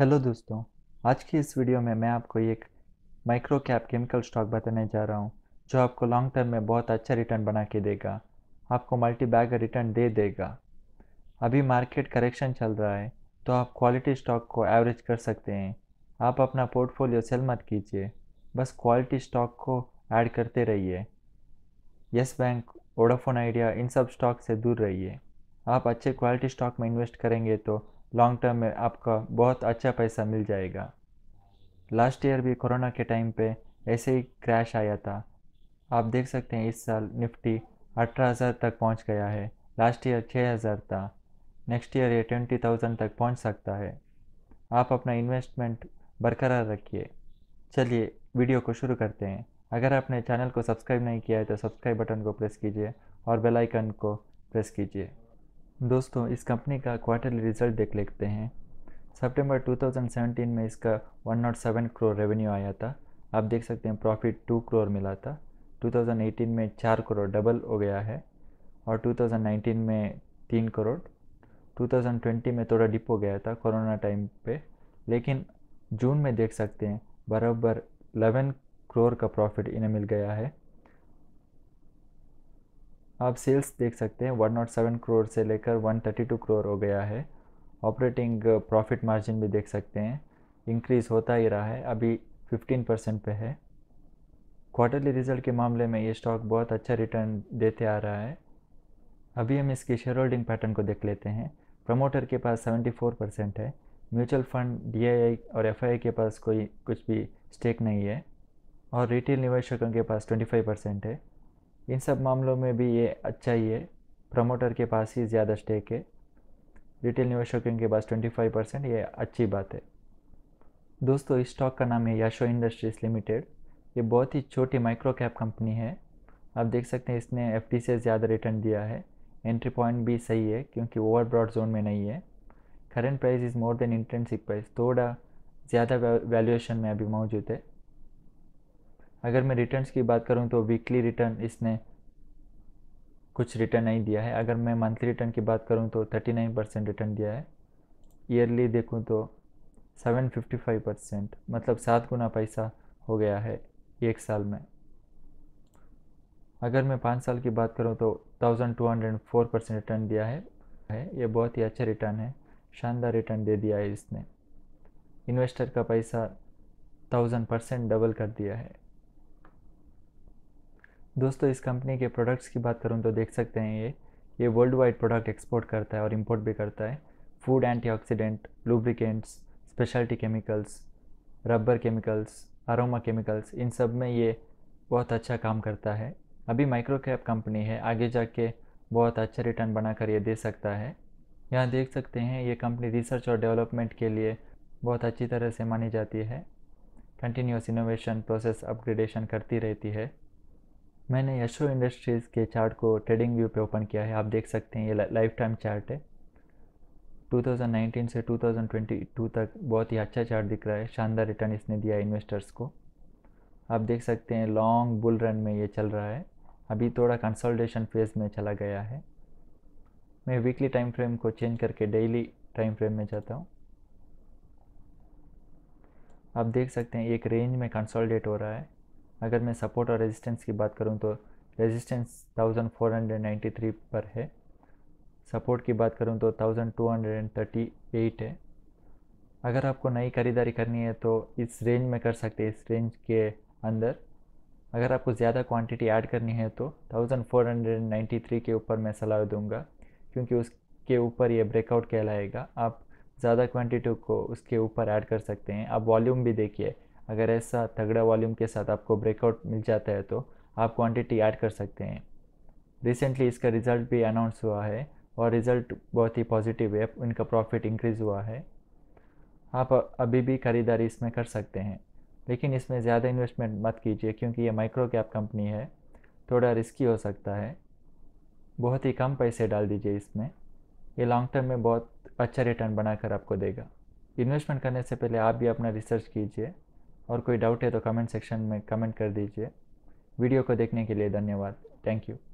hello दोस्तों आज की इस वीडियो में मैं आपको एक माइक्रो कैप केमिकल स्टॉक बताने जा रहा हूँ जो आपको लॉन्ग टर्म में बहुत अच्छा रिटर्न बना के देगा आपको मल्टी बैग रिटर्न दे देगा अभी मार्केट करेक्शन चल रहा है तो आप क्वालिटी स्टॉक को एवरेज कर सकते हैं आप अपना पोर्टफोलियो सेल मत कीजिए बस क्वालिटी स्टॉक को ऐड करते रहिए येस बैंक ओडाफोन आइडिया इन सब स्टॉक से दूर रहिए आप अच्छे क्वालिटी स्टॉक में इन्वेस्ट करेंगे तो लॉन्ग टर्म में आपका बहुत अच्छा पैसा मिल जाएगा लास्ट ईयर भी कोरोना के टाइम पे ऐसे ही क्रैश आया था आप देख सकते हैं इस साल निफ्टी अठारह हज़ार तक पहुंच गया है लास्ट ईयर छः हज़ार था नेक्स्ट ईयर ये ट्वेंटी थाउजेंड तक पहुंच सकता है आप अपना इन्वेस्टमेंट बरकरार रखिए चलिए वीडियो को शुरू करते हैं अगर आपने चैनल को सब्सक्राइब नहीं किया है तो सब्सक्राइब बटन को प्रेस कीजिए और बेल आइकन को प्रेस कीजिए दोस्तों इस कंपनी का क्वार्टरली रिजल्ट देख लेते हैं सितंबर 2017 में इसका 107 करोड़ रेवेन्यू आया था आप देख सकते हैं प्रॉफिट 2 करोड़ मिला था 2018 में 4 करोड़ डबल हो गया है और 2019 में 3 करोड़ 2020 में थोड़ा डिप हो गया था कोरोना टाइम पे लेकिन जून में देख सकते हैं बराबर 11 करोड़ का प्रॉफिट इन्हें मिल गया है आप सेल्स देख सकते हैं वन नॉट सेवन करोड़ से लेकर वन थर्टी टू करोड़ हो गया है ऑपरेटिंग प्रॉफिट मार्जिन भी देख सकते हैं इंक्रीज़ होता ही रहा है अभी फिफ्टीन परसेंट पर है क्वार्टरली रिजल्ट के मामले में ये स्टॉक बहुत अच्छा रिटर्न देते आ रहा है अभी हम इसके शेयर होल्डिंग पैटर्न को देख लेते हैं प्रमोटर के पास फोर परसेंट है म्यूचुअल फंड डी और एफ के पास कोई कुछ भी स्टेक नहीं है और रिटेल निवेशकों के पास ट्वेंटी परसेंट है इन सब मामलों में भी ये अच्छा ही है प्रमोटर के पास ही ज़्यादा स्टेक है रिटेल निवेशकों के पास 25 परसेंट ये अच्छी बात है दोस्तों इस स्टॉक का नाम है याशो इंडस्ट्रीज लिमिटेड ये बहुत ही छोटी माइक्रो कैप कंपनी है आप देख सकते हैं इसने एफ से ज़्यादा रिटर्न दिया है एंट्री पॉइंट भी सही है क्योंकि ओवर ब्रॉड जोन में नहीं है current price is more than intrinsic price थोड़ा ज़्यादा वैल्यूएशन में अभी मौजूद है अगर मैं रिटर्न्स की बात करूँ तो वीकली रिटर्न इसने कुछ रिटर्न नहीं दिया है अगर मैं मंथली रिटर्न की बात करूँ तो थर्टी नाइन परसेंट रिटर्न दिया है ईयरली देखूँ तो सेवन फिफ्टी फाइव परसेंट मतलब सात गुना पैसा हो गया है एक साल में अगर मैं पाँच साल की बात करूँ तो thousand two hundred four percent return दिया है है ये बहुत ही अच्छा रिटर्न है शानदार रिटर्न दे दिया है इसने इन्वेस्टर का पैसा थाउजेंड परसेंट डबल कर दिया है दोस्तों इस कंपनी के प्रोडक्ट्स की बात करूँ तो देख सकते हैं ये ये वर्ल्ड वाइड प्रोडक्ट एक्सपोर्ट करता है और इम्पोर्ट भी करता है food antioxidant lubricants speciality chemicals rubber chemicals aroma chemicals इन सब में ये बहुत अच्छा काम करता है अभी माइक्रो कैप कंपनी है आगे जाके बहुत अच्छा रिटर्न बनाकर ये दे सकता है यहाँ देख सकते हैं ये कंपनी रिसर्च और डेवलपमेंट के लिए बहुत अच्छी तरह से मानी जाती है कंटिन्यूस इनोवेशन प्रोसेस अपग्रेडेशन करती रहती है मैंने यशो इंडस्ट्रीज़ के चार्ट को ट्रेडिंग व्यू पे ओपन किया है आप देख सकते हैं ये लाइफ टाइम चार्ट है 2019 से 2022 तक बहुत ही अच्छा चार्ट दिख रहा है शानदार रिटर्न इसने दिया है इन्वेस्टर्स को आप देख सकते हैं लॉन्ग बुल रन में ये चल रहा है अभी थोड़ा कंसल्टेशन फेज में चला गया है मैं वीकली टाइम फ्रेम को चेंज करके डेली टाइम फ्रेम में जाता हूँ आप देख सकते हैं एक रेंज में कंसोलिडेट हो रहा है अगर मैं सपोर्ट और रेजिस्टेंस की बात करूँ तो रेजिस्टेंस 1493 पर है सपोर्ट की बात करूँ तो 1238 है अगर आपको नई खरीदारी करनी है तो इस रेंज में कर सकते हैं इस रेंज के अंदर अगर आपको ज़्यादा क्वांटिटी ऐड करनी है तो 1493 के ऊपर मैं सलाह दूंगा क्योंकि उसके ऊपर ये ब्रेकआउट कहलाएगा आप ज़्यादा क्वांटिटी को उसके ऊपर ऐड कर सकते हैं आप वॉल्यूम भी देखिए अगर ऐसा तगड़ा वॉल्यूम के साथ आपको ब्रेकआउट मिल जाता है तो आप क्वांटिटी ऐड कर सकते हैं रिसेंटली इसका रिज़ल्ट भी अनाउंस हुआ है और रिज़ल्ट बहुत ही पॉजिटिव है उनका प्रॉफिट इंक्रीज़ हुआ है आप अभी भी खरीदारी इसमें कर सकते हैं लेकिन इसमें ज़्यादा इन्वेस्टमेंट मत कीजिए क्योंकि ये माइक्रो कैप कंपनी है थोड़ा रिस्की हो सकता है बहुत ही कम पैसे डाल दीजिए इसमें ये लॉन्ग टर्म में बहुत अच्छा रिटर्न बनाकर आपको देगा इन्वेस्टमेंट करने से पहले आप भी अपना रिसर्च कीजिए और कोई डाउट है तो कमेंट सेक्शन में कमेंट कर दीजिए वीडियो को देखने के लिए धन्यवाद थैंक यू